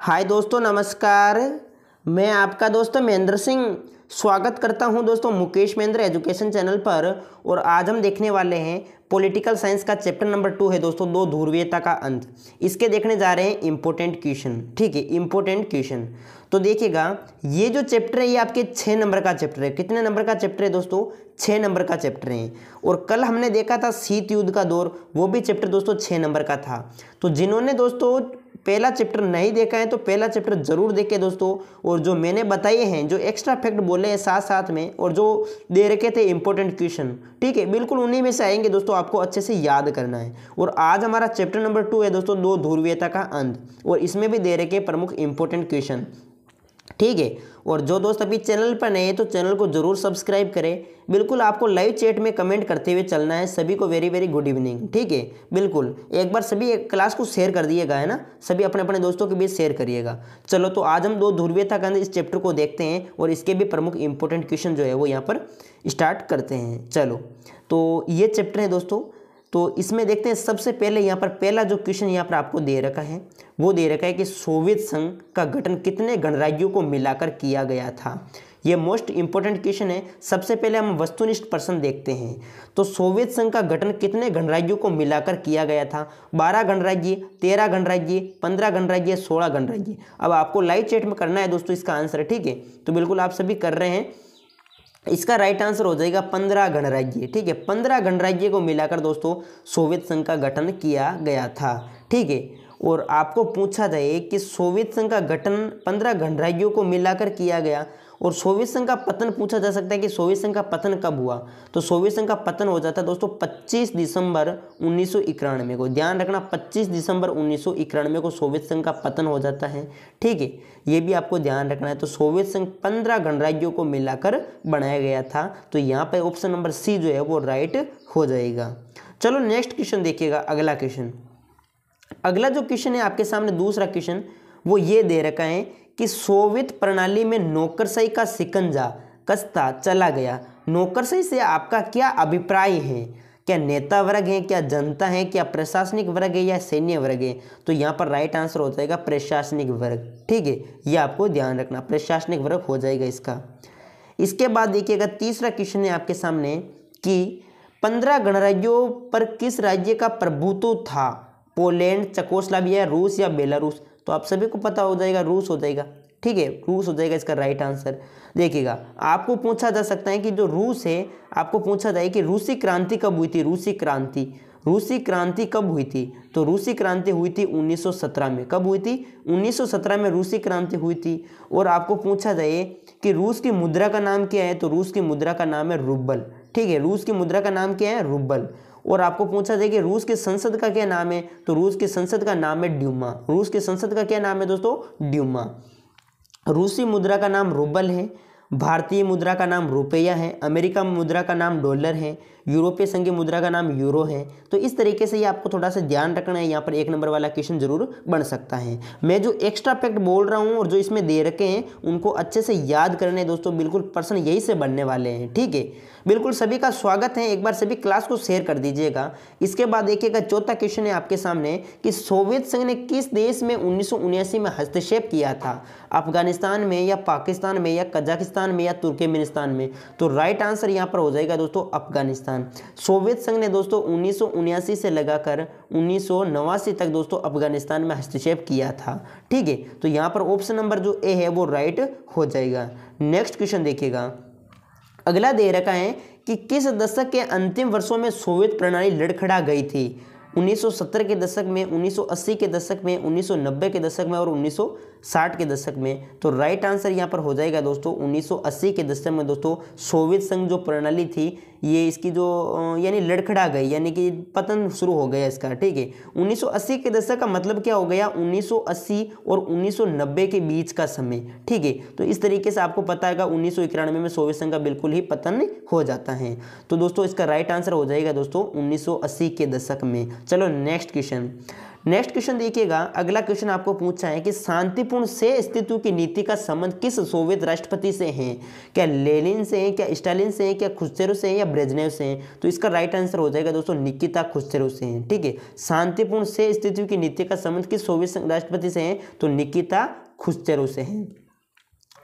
हाय दोस्तों नमस्कार मैं आपका दोस्त महेंद्र सिंह स्वागत करता हूं दोस्तों मुकेश महेंद्र एजुकेशन चैनल पर और आज हम देखने वाले हैं पॉलिटिकल साइंस का चैप्टर नंबर टू है दोस्तों दो ध्रुवीयता का अंत इसके देखने जा रहे हैं इम्पोर्टेंट क्वेश्चन ठीक है इम्पोर्टेंट क्वेश्चन तो देखिएगा ये जो चैप्टर है ये आपके छः नंबर का चैप्टर है कितने नंबर का चैप्टर है दोस्तों छः नंबर का चैप्टर है और कल हमने देखा था शीत युद्ध का दौर वो भी चैप्टर दोस्तों छः नंबर का था तो जिन्होंने दोस्तों पहला चैप्टर नहीं देखा है तो पहला चैप्टर जरूर देखे दोस्तों और जो मैंने बताए हैं जो एक्स्ट्रा फैक्ट बोले हैं साथ साथ में और जो दे रखे थे इंपॉर्टेंट क्वेश्चन ठीक है बिल्कुल उन्हीं में से आएंगे दोस्तों आपको अच्छे से याद करना है और आज हमारा चैप्टर नंबर टू है दोस्तों दो ध्रुवीयता का अंत और इसमें भी दे रखे प्रमुख इंपॉर्टेंट क्वेश्चन ठीक है और जो दोस्त अभी चैनल पर नए हैं तो चैनल को जरूर सब्सक्राइब करें बिल्कुल आपको लाइव चैट में कमेंट करते हुए चलना है सभी को वेरी वेरी गुड इवनिंग ठीक है बिल्कुल एक बार सभी क्लास को शेयर कर दिएगा है ना सभी अपने अपने दोस्तों के बीच शेयर करिएगा चलो तो आज हम दो ध्रुवीयता गंध इस चैप्टर को देखते हैं और इसके भी प्रमुख इंपॉर्टेंट क्वेश्चन जो है वो यहाँ पर स्टार्ट करते हैं चलो तो ये चैप्टर है दोस्तों तो इसमें देखते हैं सबसे पहले यहाँ पर पहला जो क्वेश्चन यहाँ पर आपको दे रखा है वो दे रखा है कि सोवियत संघ का गठन कितने गणराज्यों को मिलाकर किया गया था ये मोस्ट इंपॉर्टेंट क्वेश्चन है सबसे पहले हम वस्तुनिष्ठ प्रश्न देखते हैं तो सोवियत संघ का गठन कितने गणराज्यों को मिलाकर किया गया था बारह गणराज्य तेरह गणराज्य पंद्रह गणराज्य सोलह गणराज्य अब आपको लाइव चैट में करना है दोस्तों इसका आंसर ठीक है तो बिल्कुल आप सभी कर रहे हैं इसका राइट आंसर हो जाएगा पंद्रह गणराज्य ठीक है पंद्रह गणराज्य को मिलाकर दोस्तों सोवियत संघ का गठन किया गया था ठीक है और आपको पूछा जाए कि सोवियत संघ का गठन पंद्रह गणराज्यों को मिलाकर किया गया और सोवियत संघ का पतन पूछा जा सकता है कि सोवियत संघ का पतन कब हुआ तो सोवियत संघ का पतन हो जाता है दोस्तों 25 दिसंबर उन्नीस को ध्यान रखना 25 दिसंबर उन्नीस को सोवियत संघ का पतन हो जाता है ठीक है ये भी आपको ध्यान रखना है तो सोवियत संघ पंद्रह गणराज्यों को मिलाकर बनाया गया था तो यहाँ पर ऑप्शन नंबर सी जो है वो राइट हो जाएगा चलो नेक्स्ट क्वेश्चन देखिएगा अगला क्वेश्चन अगला जो क्वेश्चन है आपके सामने दूसरा क्वेश्चन वो ये दे रखा है कि सोवियत प्रणाली में नौकरशाही का सिकंजा कसता चला गया नौकरशाही से आपका क्या अभिप्राय है क्या नेता वर्ग है क्या जनता है क्या प्रशासनिक वर्ग है या सैन्य वर्ग है तो यहाँ पर राइट आंसर हो जाएगा प्रशासनिक वर्ग ठीक है ये आपको ध्यान रखना प्रशासनिक वर्ग हो जाएगा इसका इसके बाद देखिएगा तीसरा क्वेश्चन है आपके सामने कि पंद्रह गणराज्यों पर किस राज्य का प्रभुत्व था पोलैंड चकोस्लाविया रूस या बेलारूस तो आप सभी को पता हो जाएगा रूस हो जाएगा ठीक है रूस हो जाएगा इसका राइट आंसर देखिएगा आपको पूछा जा सकता है कि जो रूस है आपको पूछा जाए कि रूसी क्रांति कब हुई थी रूसी क्रांति रूसी क्रांति कब हुई थी तो रूसी क्रांति हुई थी 1917 में कब हुई थी 1917 में रूसी क्रांति हुई थी और आपको पूछा जाए कि रूस की मुद्रा का नाम क्या है तो रूस की मुद्रा का नाम है रूबल ठीक है रूस की मुद्रा का नाम क्या है रूबल और आपको पूछा जाए कि रूस के संसद का क्या नाम है तो रूस के संसद का नाम है ड्यूमा रूस के संसद का क्या नाम है दोस्तों ड्यूमा रूसी मुद्रा का नाम रूबल है भारतीय मुद्रा का नाम रुपया है अमेरिका मुद्रा का नाम डॉलर है यूरोपीय संघ की मुद्रा का नाम यूरो है तो इस तरीके से ये आपको थोड़ा सा ध्यान रखना है यहाँ पर एक नंबर वाला क्वेश्चन जरूर बन सकता है मैं जो एक्स्ट्रा फैक्ट बोल रहा हूँ और जो इसमें दे रखे हैं उनको अच्छे से याद करने दोस्तों बिल्कुल पर्सन यही से बनने वाले हैं ठीक है बिल्कुल सभी का स्वागत है एक बार सभी क्लास को शेयर कर दीजिएगा इसके बाद देखिएगा चौथा क्वेश्चन है आपके सामने कि सोवियत संघ ने किस देश में उन्नीस में हस्तक्षेप किया था अफगानिस्तान में या पाकिस्तान में या कजाकिस्तान में या तुर्कमेनिस्तान में तो राइट आंसर यहाँ पर हो जाएगा दोस्तों अफगानिस्तान सोवियत संघ ने दोस्तों उन्नीस से लगाकर उन्नीस तक दोस्तों अफगानिस्तान में हस्तक्षेप किया था ठीक है तो यहाँ पर ऑप्शन नंबर जो ए है वो राइट हो जाएगा नेक्स्ट क्वेश्चन देखिएगा अगला दे रखा है कि किस दशक के अंतिम वर्षों में सोवियत प्रणाली लड़खड़ा गई थी 1970 के दशक में 1980 के दशक में 1990 के दशक में और साठ के दशक में तो राइट आंसर यहाँ पर हो जाएगा दोस्तों 1980 के दशक में दोस्तों सोवियत संघ जो प्रणाली थी ये इसकी जो यानी लड़खड़ा गई यानी कि पतन शुरू हो गया इसका ठीक है 1980 के दशक का मतलब क्या हो गया 1980 और 1990 के बीच का समय ठीक है तो इस तरीके से आपको पता है उन्नीस में सोवियत संघ का बिल्कुल ही पतन हो जाता है तो दोस्तों इसका राइट आंसर हो जाएगा दोस्तों 1980 के दशक में चलो नेक्स्ट क्वेश्चन नेक्स्ट क्वेश्चन देखिएगा अगला क्वेश्चन आपको पूछा है कि शांतिपूर्ण से अस्तित्व की नीति का संबंध किस सोवियत राष्ट्रपति से है क्या लेनिन से है क्या स्टालिन से है क्या खुस्सेरो से है या ब्रेजनेव से है तो इसका राइट आंसर हो जाएगा दोस्तों निकिता खुस्सेरो से है ठीक है शांतिपूर्ण से अस्तित्व की नीति का संबंध किस सोवियत राष्ट्रपति से है तो निकिता खुस्सेरो से है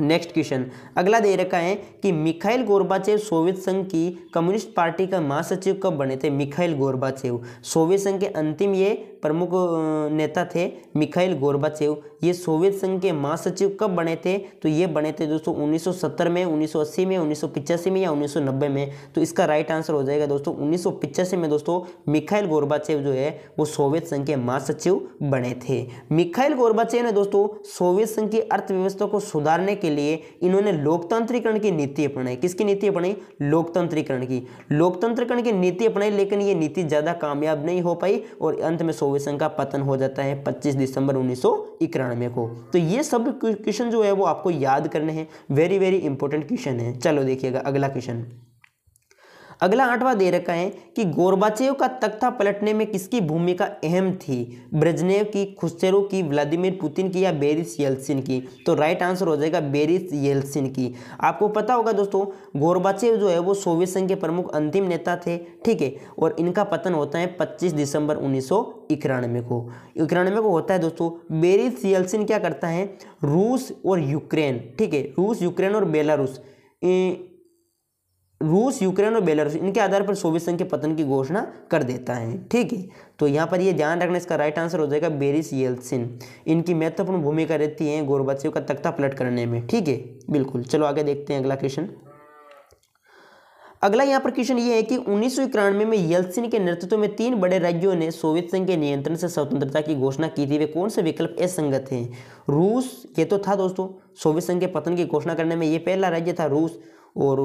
नेक्स्ट क्वेश्चन अगला दे रखा है कि मिखाइल गोरबाचेव सोवियत संघ की कम्युनिस्ट पार्टी का महासचिव कब बने थे मिखाइल गोरबाचेव सोवियत संघ के अंतिम ये प्रमुख नेता थे मिखाइल गोरबाचेव ये सोवियत संघ के महासचिव कब बने थे तो ये बने थे दोस्तों 1970 में 1980 में उन्नीस में या 1990 में तो इसका राइट आंसर हो जाएगा दोस्तों उन्नीस में दोस्तों मिखाइल गोरबाचेव जो है वो सोवियत संघ के महासचिव बने थे मिखाइल गोरबाचेव ने दोस्तों सोवियत संघ की अर्थव्यवस्था को सुधारने के लिए इन्होंने लोकतंत्रीकरण की नीति अपनाई किसकी नीति अपनाई लोकतंत्रीकरण की लोकतंत्रीकरण की नीति अपनाई लेकिन ये नीति ज़्यादा कामयाब नहीं हो पाई और अंत में सोवियत हुए संघ का पतन हो जाता है 25 दिसंबर उन्नीस को तो ये सब क्वेश्चन जो है वो आपको याद करने हैं वेरी वेरी इंपॉर्टेंट क्वेश्चन है चलो देखिएगा अगला क्वेश्चन अगला आठवां दे रखा है कि गोरबाचेव का तख्ता पलटने में किसकी भूमिका अहम थी ब्रजनेव की खुशेरो की व्लादिमीर पुतिन की या बेरिस येल्सिन की तो राइट आंसर हो जाएगा बेरिस येल्सिन की आपको पता होगा दोस्तों गोरबाचेव जो है वो सोवियत संघ के प्रमुख अंतिम नेता थे ठीक है और इनका पतन होता है पच्चीस दिसंबर उन्नीस इक्यानवे को इक्यानवे को होता है दोस्तों बेरिस येल्सिन क्या करता है रूस और यूक्रेन ठीक है रूस यूक्रेन और बेलारूस रूस यूक्रेन और बेलारूस इनके आधार पर सोवियत संघ के पतन की घोषणा कर देता है ठीक है तो यहाँ पर ये ध्यान रखना इसका राइट आंसर हो जाएगा बेरिस येल्सिन इनकी महत्वपूर्ण भूमिका रहती है गोरबाचे का तख्ता पलट करने में ठीक है बिल्कुल चलो आगे देखते हैं अगला क्वेश्चन अगला यहाँ पर क्वेश्चन ये है कि उन्नीस में, में येल्सिन के नेतृत्व में तीन बड़े राज्यों ने सोवियत संघ के नियंत्रण से स्वतंत्रता की घोषणा की थी वे कौन से विकल्प असंगत हैं रूस ये तो था दोस्तों सोवियत संघ के पतन की घोषणा करने में ये पहला राज्य था रूस और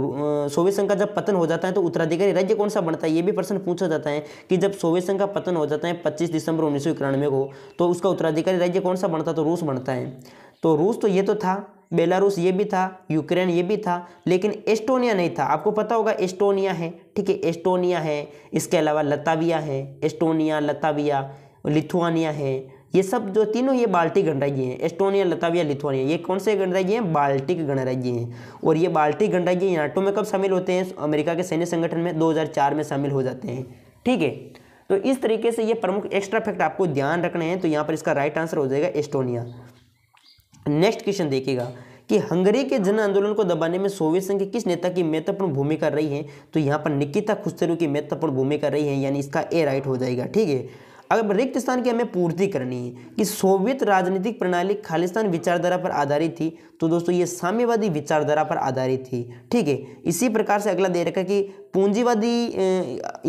सोवियत संघ का जब पतन हो जाता है तो उत्तराधिकारी राज्य कौन सा बनता है ये भी प्रश्न पूछा जाता है कि जब सोवियत संघ का पतन हो जाता है 25 दिसंबर उन्नीस को तो उसका उत्तराधिकारी राज्य कौन सा बनता है तो रूस बनता है तो रूस तो ये तो था बेलारूस ये भी था यूक्रेन ये भी था लेकिन एस्टोनिया नहीं था आपको पता होगा एस्टोनिया है ठीक है एस्टोनिया है इसके अलावा लताविया है एस्टोनिया लताविया लिथुआनिया है ये सब जो तीनों ये बाल्टिक गणराज्य हैं एस्टोनिया लताविया लिथुआनिया ये कौन से गणराज्य हैं बाल्टिक गणराज्य हैं और ये बाल्टिक गणराज्य नाटो में कब शामिल होते हैं अमेरिका के सैन्य संगठन में 2004 में शामिल हो जाते हैं ठीक है तो इस तरीके से ये प्रमुख एक्स्ट्रा फैक्ट आपको ध्यान रखने हैं तो यहाँ पर इसका राइट आंसर हो जाएगा एस्टोनिया नेक्स्ट क्वेश्चन देखिएगा कि हंगरी के जन आंदोलन को दबाने में सोवियत संघ के किस नेता की महत्वपूर्ण भूमिका रही है तो यहाँ पर निकिता खुस्तरू की महत्वपूर्ण भूमिका रही है यानी इसका ए राइट हो जाएगा ठीक है अब रिक्त स्थान की हमें पूर्ति करनी है कि सोवियत राजनीतिक प्रणाली खालिस्तान विचारधारा पर आधारित थी तो दोस्तों ये साम्यवादी विचारधारा पर आधारित थी ठीक है इसी प्रकार से अगला दे रखा कि पूंजीवादी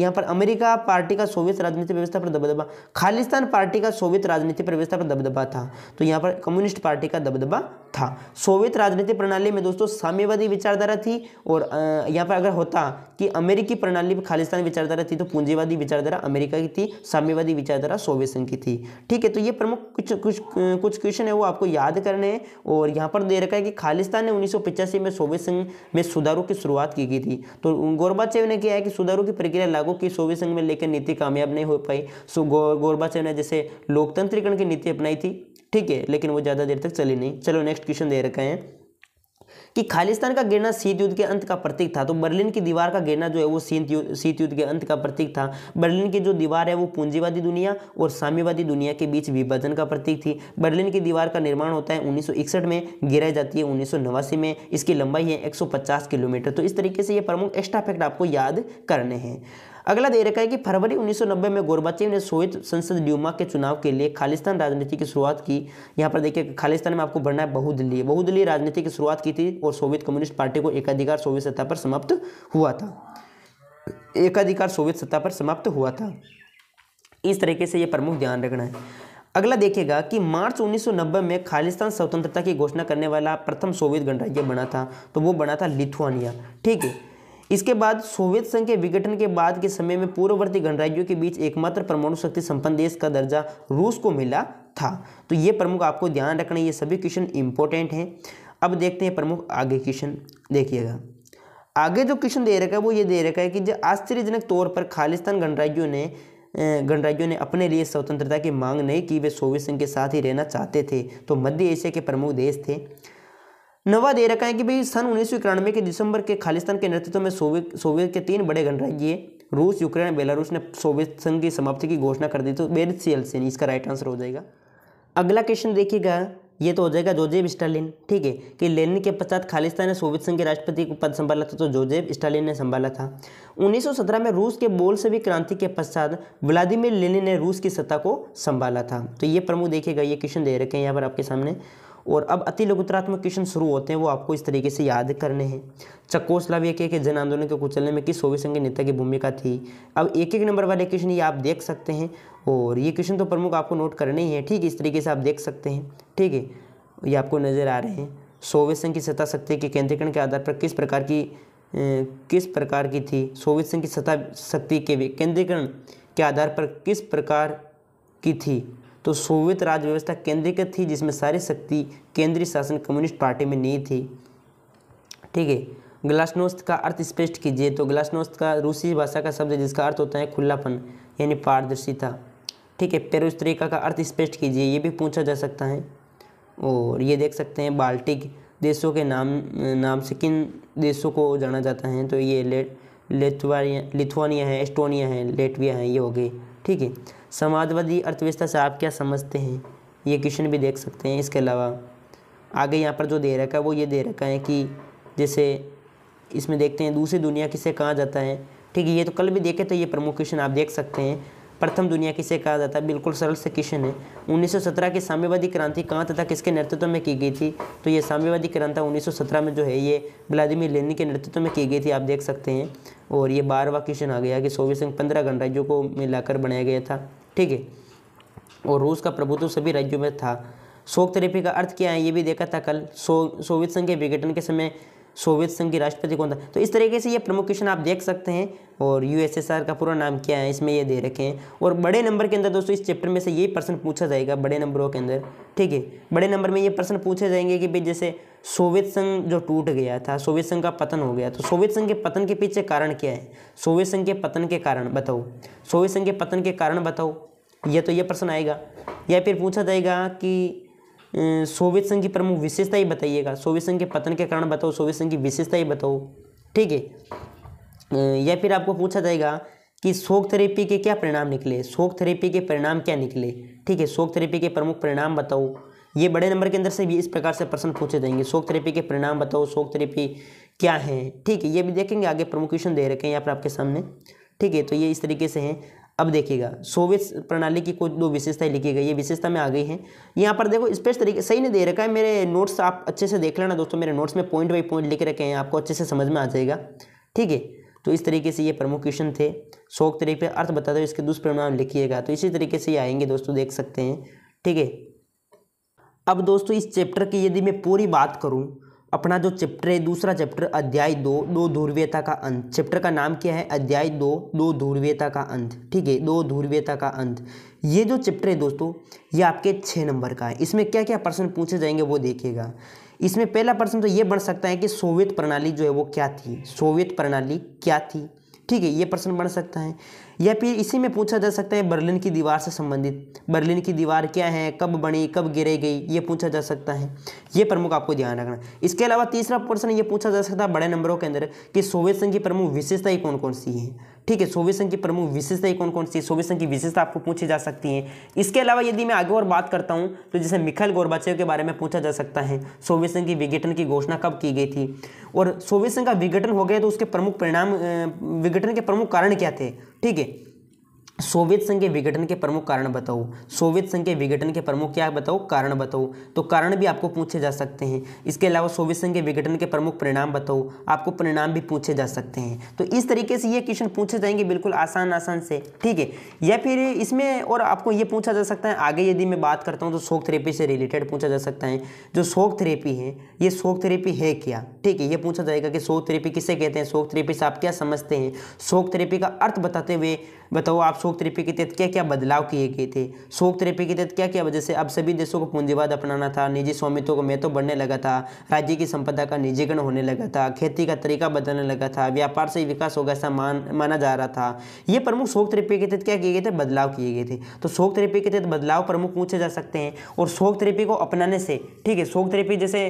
यहाँ पर अमेरिका पार्टी का सोवियत राजनीतिक व्यवस्था पर दबदबा खालिस्तान पार्टी का सोवियत राजनीतिक व्यवस्था पर दबदबा था तो यहाँ पर कम्युनिस्ट पार्टी का दबदबा था सोवियत राजनीति प्रणाली में दोस्तों साम्यवादी विचारधारा थी और यहाँ पर अगर होता कि अमेरिकी प्रणाली में खालिस्तान विचारधारा थी तो पूंजीवादी विचारधारा अमेरिका की थी साम्यवादी विचारधारा सोवियत संघ की थी ठीक है तो ये प्रमुख कुछ कुछ कुछ क्वेश्चन है वो आपको याद करने हैं और यहाँ पर दे रखा है कि खालिस्तान ने उन्नीस में सोवियत संघ में सुधारों की शुरुआत की गई थी तो गोरबाचेव ने किया है कि सुधारों की प्रक्रिया लागू की सोवियत संघ में लेकर नीति कामयाब नहीं हो पाई सो गोरबाचेव ने जैसे लोकतंत्रीकरण की नीति अपनाई थी ठीक है लेकिन वो ज़्यादा देर तक चली नहीं चलो नेक्स्ट क्वेश्चन दे रखे हैं कि खालिस्तान का गिरना शीत युद्ध के अंत का प्रतीक था तो बर्लिन की दीवार का गिरना जो है वो शीत युद्ध शीत युद्ध के अंत का प्रतीक था बर्लिन की जो दीवार है वो पूंजीवादी दुनिया और साम्यवादी दुनिया के बीच विभाजन का प्रतीक थी बर्लिन की दीवार का निर्माण होता है उन्नीस में गिराई जाती है उन्नीस में इसकी लंबाई है एक किलोमीटर तो इस तरीके से ये प्रमुख एक्स्ट्राफेक्ट आपको याद करने हैं अगला दे रखा है कि फरवरी 1990 में गोरबाचेव ने सोवियत संसद ड्यूमा के चुनाव के लिए खालिस्तान राजनीति की शुरुआत की यहाँ पर देखिए खालिस्तान में आपको बढ़ना है बहुदलीय बहुदलीय राजनीति की शुरुआत की थी और सोवियत कम्युनिस्ट पार्टी को एकाधिकार सोवियत सत्ता पर समाप्त हुआ था एकाधिकार सोवियत सत्ता पर समाप्त हुआ था इस तरीके से यह प्रमुख ध्यान रखना है अगला देखेगा कि मार्च 1990 में खालिस्तान स्वतंत्रता की घोषणा करने वाला प्रथम सोवियत गणराज्य बना था तो वो बना था लिथुआनिया ठीक है इसके बाद सोवियत संघ के विघटन के बाद के समय में पूर्ववर्ती गणराज्यों के बीच एकमात्र परमाणु शक्ति संपन्न देश का दर्जा रूस को मिला था तो ये प्रमुख आपको ध्यान रखना ये सभी क्वेश्चन इंपॉर्टेंट हैं अब देखते हैं प्रमुख आगे क्वेश्चन देखिएगा आगे जो क्वेश्चन दे रखा है वो ये दे रखा है कि जो आश्चर्यजनक तौर पर खालिस्तान गणराज्यों ने गणराज्यों ने अपने लिए स्वतंत्रता की मांग नहीं की वे सोवियत संघ के साथ ही रहना चाहते थे तो मध्य एशिया के प्रमुख देश थे नवा दे रखा है कि भाई सन उन्नीस सौ के दिसंबर के खालिस्तान के नेतृत्व में सोवियत सोवियत के तीन बड़े गणराज्य रूस यूक्रेन बेलारूस ने सोवियत संघ की समाप्ति की घोषणा कर दी तो बेर सी एलसिन इसका राइट आंसर हो जाएगा अगला क्वेश्चन देखिएगा ये तो हो जाएगा जोजेब स्टालिन ठीक है कि लेनिन के पश्चात खालिस्तान ने सोवियत संघ के राष्ट्रपति को पद संभाला था तो जोजेब स्टालिन ने संभाला था 1917 में रूस के बोल भी क्रांति के पश्चात व्लादिमिर लेनिन ने रूस की सत्ता को संभाला था तो ये प्रमुख देखिएगा ये क्वेश्चन दे रखे हैं यहाँ पर आपके सामने और अब अति लघुतरात्मक क्वेश्चन शुरू होते हैं वो आपको इस तरीके से याद करने हैं चकोस्लाविया एक एक जन आंदोलन के कुचलने में किस सोवियत संघ नेता की भूमिका थी अब एक एक नंबर वाले क्वेश्चन ये आप देख सकते हैं और ये क्वेश्चन तो प्रमुख आपको नोट करने ही है ठीक है इस तरीके से आप देख सकते हैं ठीक है ये आपको नज़र आ रहे हैं सोवियत संघ की सत्ता शक्ति के केंद्रीकरण के आधार पर किस प्रकार की किस प्रकार की थी सोवियत संघ की सत्ता शक्ति के केंद्रीकरण के आधार पर किस प्रकार की थी तो सोवियत राज्य व्यवस्था केंद्रीकृत थी जिसमें सारी शक्ति केंद्रीय शासन कम्युनिस्ट पार्टी में नहीं थी ठीक है ग्लासनोस्त का अर्थ स्पष्ट कीजिए तो ग्लासनोस्त का रूसी भाषा का शब्द जिसका अर्थ होता है खुलापन यानी पारदर्शिता ठीक है पेरोस्त्रिका का अर्थ स्पष्ट कीजिए ये भी पूछा जा सकता है और ये देख सकते हैं बाल्टिक देशों के नाम नाम से किन देशों को जाना जाता है तो ये लेट लिथुआनिया लिथुआनिया है एस्टोनिया है लेटविया है ये हो गए ठीक है समाजवादी अर्थव्यवस्था से आप क्या समझते हैं ये क्वेश्चन भी देख सकते हैं इसके अलावा आगे यहाँ पर जो दे रखा है वो ये दे रखा है कि जैसे इसमें देखते हैं दूसरी दुनिया किसे कहा जाता है ठीक है ये तो कल भी देखे तो ये प्रमुख क्वेश्चन आप देख सकते हैं प्रथम दुनिया किसे कहा जाता है बिल्कुल सरल से क्वेश्चन है 1917 की साम्यवादी क्रांति कहाँ तथा किसके नेतृत्व में की गई थी तो ये साम्यवादी क्रांति 1917 में जो है ये व्लादिमिर लेनिन के नेतृत्व में की गई थी आप देख सकते हैं और ये बारहवा क्वेश्चन आ गया कि सोवियत संघ पंद्रह गणराज्यों को मिलाकर बनाया गया था ठीक है और रूस का प्रभुत्व सभी राज्यों में था शोक थेरेपी का अर्थ क्या है ये भी देखा था कल सो सोवियत संघ के विघटन के समय सोवियत संघ की राष्ट्रपति कौन था तो इस तरीके से ये प्रमुख क्वेश्चन आप देख सकते हैं और यूएसएसआर का पूरा नाम क्या है इसमें ये दे रखे हैं और बड़े नंबर के अंदर दोस्तों इस चैप्टर में से यही प्रश्न पूछा जाएगा बड़े नंबरों के अंदर ठीक है बड़े नंबर में ये प्रश्न पूछे जाएंगे कि भाई जैसे सोवियत संघ जो टूट गया था सोवियत संघ का पतन हो गया तो सोवियत संघ के पतन के पीछे कारण क्या है सोवियत संघ के पतन के कारण बताओ सोवियत संघ के पतन के कारण बताओ यह तो ये प्रश्न आएगा या फिर पूछा जाएगा कि सोवियत संघ की प्रमुख विशेषता ही बताइएगा सोवियत संघ के पतन के कारण बताओ सोवियत संघ की विशेषता ही बताओ ठीक है या फिर आपको पूछा जाएगा कि शोक थेरेपी के क्या परिणाम निकले शोक थेरेपी के परिणाम क्या निकले ठीक है शोक थेरेपी के प्रमुख परिणाम बताओ ये बड़े नंबर के अंदर से भी इस प्रकार से प्रश्न पूछे जाएंगे शोक थेरेपी के परिणाम बताओ शोक थेरेपी क्या है ठीक है ये भी देखेंगे आगे प्रमुख क्वेश्चन दे रखे हैं यहाँ पर आपके सामने ठीक है तो ये इस तरीके से हैं अब देखिएगा सोवियत प्रणाली की कुछ दो विशेषताएं लिखी गई ये विशेषता में आ गई हैं यहाँ पर देखो स्पष्ट तरीके सही नहीं दे रखा है मेरे नोट्स आप अच्छे से देख लेना दोस्तों मेरे नोट्स में पॉइंट बाई पॉइंट लिख रखे हैं आपको अच्छे से समझ में आ जाएगा ठीक है तो इस तरीके से ये प्रमुख क्वेश्चन थे शोक तरीके पर अर्थ बता दो इसके दुष्परिणाम लिखिएगा तो इसी तरीके से ये आएंगे दोस्तों देख सकते हैं ठीक है अब दोस्तों इस चैप्टर की यदि मैं पूरी बात करूँ अपना जो चैप्टर है दूसरा चैप्टर अध्याय दो दो ध्रुवीयता का अंत चैप्टर का नाम क्या है अध्याय दो दो ध्रुवीयता का अंत ठीक है दो ध्रुवीयता का अंत ये जो चैप्टर है दोस्तों ये आपके छः नंबर का है इसमें क्या क्या प्रश्न पूछे जाएंगे वो देखिएगा इसमें पहला प्रश्न तो ये बन सकता है कि सोवियत प्रणाली जो है वो क्या थी सोवियत प्रणाली क्या थी ठीक है ये प्रश्न बन सकता है या फिर इसी में पूछा जा सकता है बर्लिन की दीवार से संबंधित बर्लिन की दीवार क्या है कब बनी कब गिरे गई ये पूछा जा सकता है ये प्रमुख आपको ध्यान रखना इसके अलावा तीसरा क्वेश्चन ये पूछा जा सकता है बड़े नंबरों के अंदर कि सोवियत संघ की प्रमुख विशेषताएँ कौन कौन सी हैं ठीक है सोवियत संघ की प्रमुख विशेषताएँ कौन कौन सी सोवियत संघ की विशेषता आपको पूछी जा सकती है इसके अलावा यदि मैं आगे और बात करता हूँ तो जैसे मिखल गोरबाचेव के बारे में पूछा जा सकता है सोवियत संघ की विघटन की घोषणा कब की गई थी और सोवियत संघ का विघटन हो गया तो उसके प्रमुख परिणाम विघटन के प्रमुख कारण क्या थे ठीक है सोवियत संघ के विघटन के प्रमुख कारण बताओ सोवियत संघ के विघटन के प्रमुख क्या बताओ कारण बताओ तो कारण भी आपको पूछे जा सकते हैं इसके अलावा सोवियत संघ के विघटन के प्रमुख परिणाम बताओ आपको परिणाम भी पूछे जा सकते हैं तो इस तरीके से ये क्वेश्चन पूछे जाएंगे बिल्कुल आसान आसान से ठीक है या फिर इसमें और आपको ये पूछा जा सकता है आगे यदि मैं बात करता हूँ तो शोक थेरेपी से रिलेटेड पूछा जा सकता है जो शोक थेरेपी है ये शोक थेरेपी है क्या ठीक है ये पूछा जाएगा कि शोक थेरेपी किसे कहते हैं शोक थेरेपी से आप क्या समझते हैं शोक थेरेपी का अर्थ बताते हुए बताओ आप शोक तरीफे के तहत क्या क्या बदलाव किए गए थे शोक तरीफे के तहत क्या क्या वजह से अब सभी देशों को पूंजीवाद अपनाना था निजी स्वामित्व को महत्व बढ़ने लगा था राज्य की संपदा का निजीकरण होने लगा था खेती का तरीका बदलने लगा था व्यापार से विकास होगा ऐसा माना जा रहा था ये प्रमुख शोक तरीफे के तहत क्या किए गए थे बदलाव किए गए थे तो शोक तरीफे के तहत बदलाव प्रमुख पूछे जा सकते हैं और शोक थेरेपी को अपनाने से ठीक है शोक थेरेपी जैसे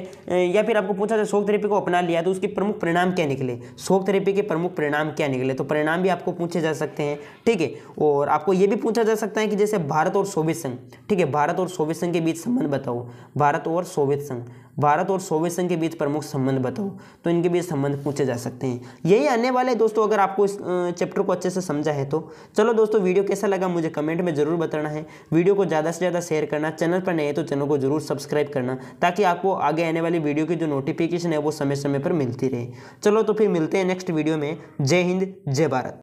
या फिर आपको पूछा जाए शोक थेरेपी को अपना लिया तो उसके प्रमुख परिणाम क्या निकले शोक थेरेपी के प्रमुख परिणाम क्या निकले तो परिणाम भी आपको पूछे जा सकते हैं ठीक है वो और आपको ये भी पूछा जा सकता है कि जैसे भारत और सोवियत संघ ठीक है भारत और सोवियत संघ के बीच संबंध बताओ भारत और सोवियत संघ भारत और सोवियत संघ के बीच प्रमुख संबंध बताओ तो इनके बीच संबंध पूछे जा सकते हैं यही आने वाले दोस्तों अगर आपको इस चैप्टर को अच्छे से समझा है तो चलो दोस्तों वीडियो कैसा लगा मुझे कमेंट में ज़रूर बताना है वीडियो को ज़्यादा से ज़्यादा शेयर करना चैनल पर नए है तो चैनल को ज़रूर सब्सक्राइब करना ताकि आपको आगे आने वाली वीडियो की जो नोटिफिकेशन है वो समय समय पर मिलती रहे चलो तो फिर मिलते हैं नेक्स्ट वीडियो में जय हिंद जय भारत